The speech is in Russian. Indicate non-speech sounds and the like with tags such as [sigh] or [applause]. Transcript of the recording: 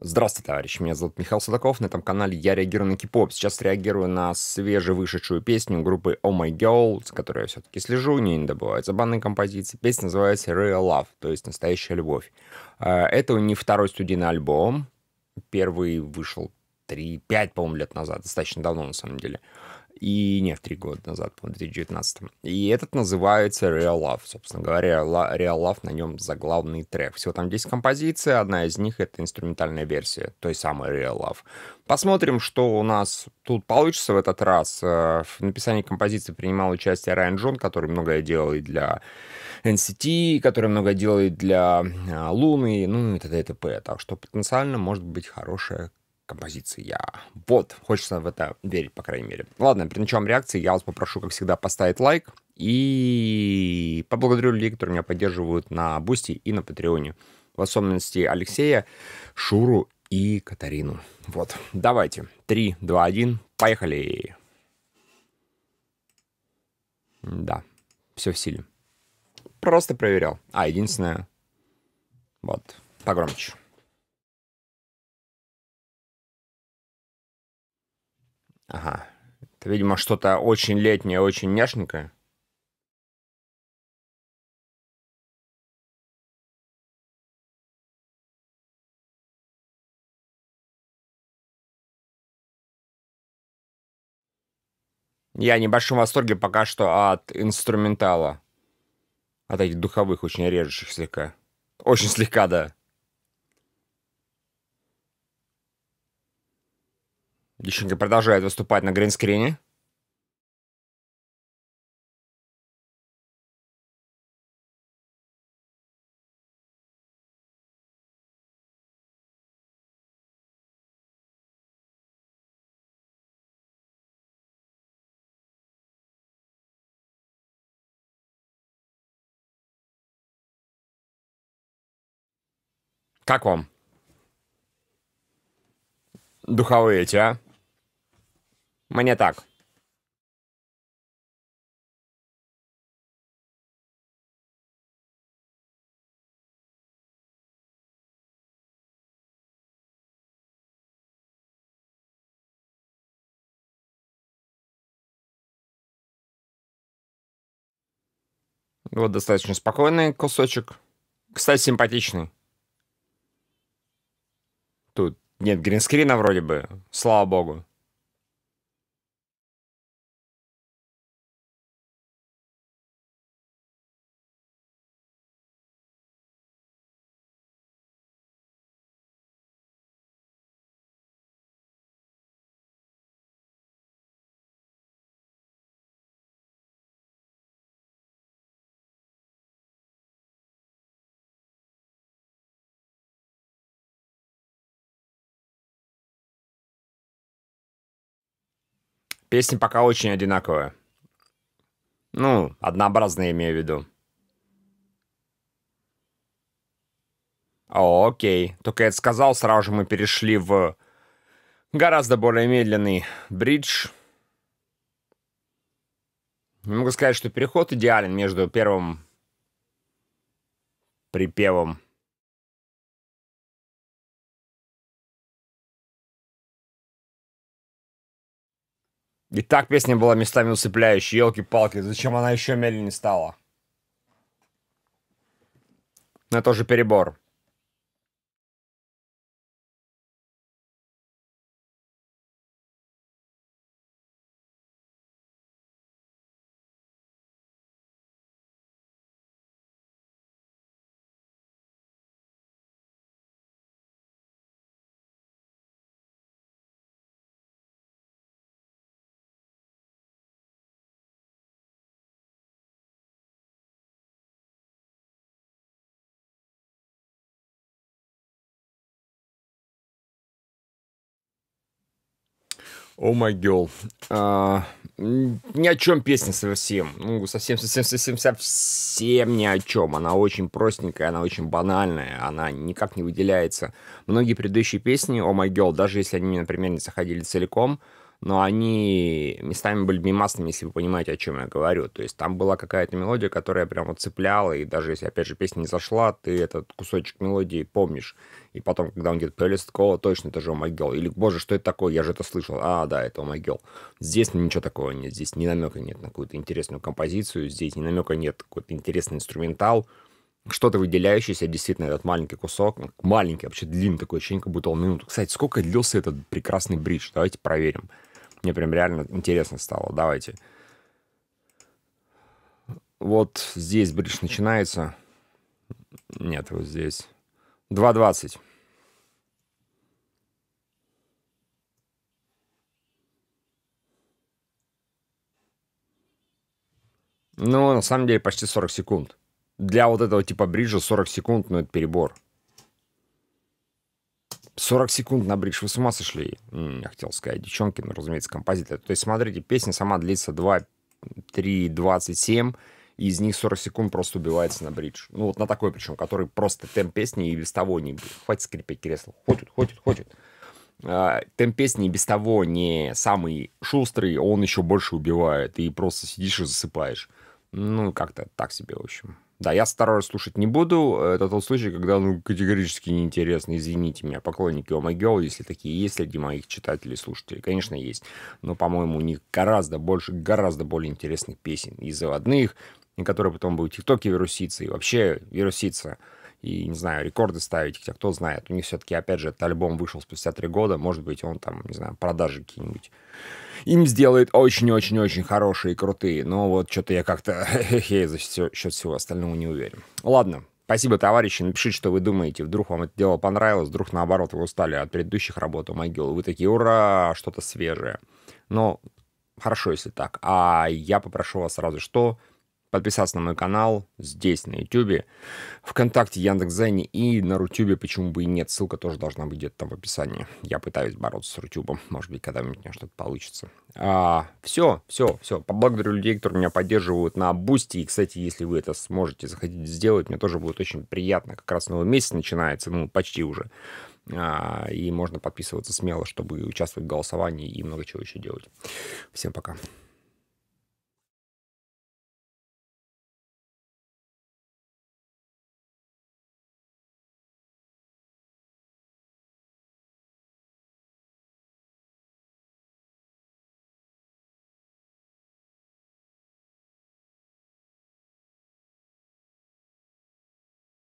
Здравствуйте, товарищи. Меня зовут Михаил Садаков. На этом канале я реагирую на кипоп. Сейчас реагирую на свежевышедшую песню группы Oh My Girl, с которой я все-таки слежу. У нее не добываются банные композиции. Песня называется Real Love, то есть настоящая любовь. А, это у них второй студийный альбом. Первый вышел 3-5, по-моему, лет назад. Достаточно давно, на самом деле и не в три года назад, в 2019. И этот называется Real Love, собственно говоря, Real Love на нем заглавный трек. Всего там 10 композиций, одна из них это инструментальная версия той самой Real Love. Посмотрим, что у нас тут получится в этот раз. Э, в написании композиции принимал участие Райан Джон, который многое делает для NCT, который многое делает для э, Луны, ну и т.д. и т.п. Так что потенциально может быть хорошая композиции я Вот, хочется в это верить, по крайней мере. Ладно, при начале реакции я вас попрошу, как всегда, поставить лайк и поблагодарю людей, которые меня поддерживают на Бусти и на Патреоне. В особенности Алексея, Шуру и Катарину. Вот, давайте. 3, 2, 1, поехали! Да, все в силе. Просто проверял. А, единственное... Вот, погромче. Ага. Это, видимо, что-то очень летнее, очень няшненькое. Я в небольшом восторге пока что от инструментала. От этих духовых, очень режущих слегка. Очень слегка, да. Девчонки продолжает выступать на гринскрине. Как вам? Духовые эти, а? Мне так. Вот достаточно спокойный кусочек. Кстати, симпатичный. Тут нет гринскрина вроде бы, слава богу. Песни пока очень одинаковые. Ну, однообразные имею в виду. окей. Только я это сказал, сразу же мы перешли в гораздо более медленный бридж. Не могу сказать, что переход идеален между первым припевом И так песня была местами усыпляющей. Елки-палки, зачем она еще медленнее стала? Это тоже перебор. О oh my а, ни о чем песня совсем. Ну, совсем, совсем, совсем, совсем ни о чем. Она очень простенькая, она очень банальная, она никак не выделяется. Многие предыдущие песни, о oh my даже если они, например, не заходили целиком, но они местами были мимасными, если вы понимаете, о чем я говорю. То есть там была какая-то мелодия, которая прямо цепляла, и даже если, опять же, песня не зашла, ты этот кусочек мелодии помнишь. И потом, когда он где говорит Пелесткова, точно это же Омагел. «Oh Или, боже, что это такое? Я же это слышал. А, да, это Омагел. «Oh здесь ничего такого нет. Здесь ни намека нет на какую-то интересную композицию, здесь ни намека нет на какой-то интересный инструментал что-то выделяющееся, действительно, этот маленький кусок, маленький, вообще длинный такой, ощущение, как будто он минуту. Кстати, сколько длился этот прекрасный бридж? Давайте проверим. Мне прям реально интересно стало. Давайте. Вот здесь бридж начинается. Нет, вот здесь. 2.20. Ну, на самом деле, почти 40 секунд. Для вот этого типа бриджа 40 секунд, ну, это перебор. 40 секунд на бридж, вы с ума сошли? Я хотел сказать, девчонки, ну, разумеется, композитор. То есть, смотрите, песня сама длится 2, 3, 27, и из них 40 секунд просто убивается на бридж. Ну, вот на такой причем, который просто темп песни и без того не... Хватит скрипеть кресло. Хочет, хочет, хочет. А, темп песни и без того не самый шустрый, он еще больше убивает. И просто сидишь и засыпаешь. Ну, как-то так себе, в общем. Да, я второй раз слушать не буду. Это тот случай, когда ну, категорически неинтересно. Извините меня, поклонники Oh если такие есть среди моих читателей, слушателей, конечно, есть. Но, по-моему, у них гораздо больше, гораздо более интересных песен и заводных, и которые потом будут в ТикТоке вируситься, и вообще вируситься и, не знаю, рекорды ставить, хотя кто знает. У них все-таки, опять же, этот альбом вышел спустя три года, может быть, он там, не знаю, продажи какие-нибудь им сделает очень-очень-очень хорошие и крутые. Но вот что-то я как-то [laughs] за счет всего остального не уверен. Ладно, Спасибо, товарищи. Напишите, что вы думаете. Вдруг вам это дело понравилось, вдруг, наоборот, вы устали от предыдущих работ у могилы. Вы такие, ура, что-то свежее. Но хорошо, если так. А я попрошу вас сразу, что подписаться на мой канал здесь, на YouTube, ВКонтакте, Яндекс.Зене и на Рутюбе, почему бы и нет. Ссылка тоже должна быть где-то там в описании. Я пытаюсь бороться с Рутюбом. Может быть, когда-нибудь у меня что-то получится. А, все, все, все. Поблагодарю людей, которые меня поддерживают на Бусти. И, кстати, если вы это сможете, захотите сделать, мне тоже будет очень приятно. Как раз новый месяц начинается, ну, почти уже. А, и можно подписываться смело, чтобы участвовать в голосовании и много чего еще делать. Всем пока.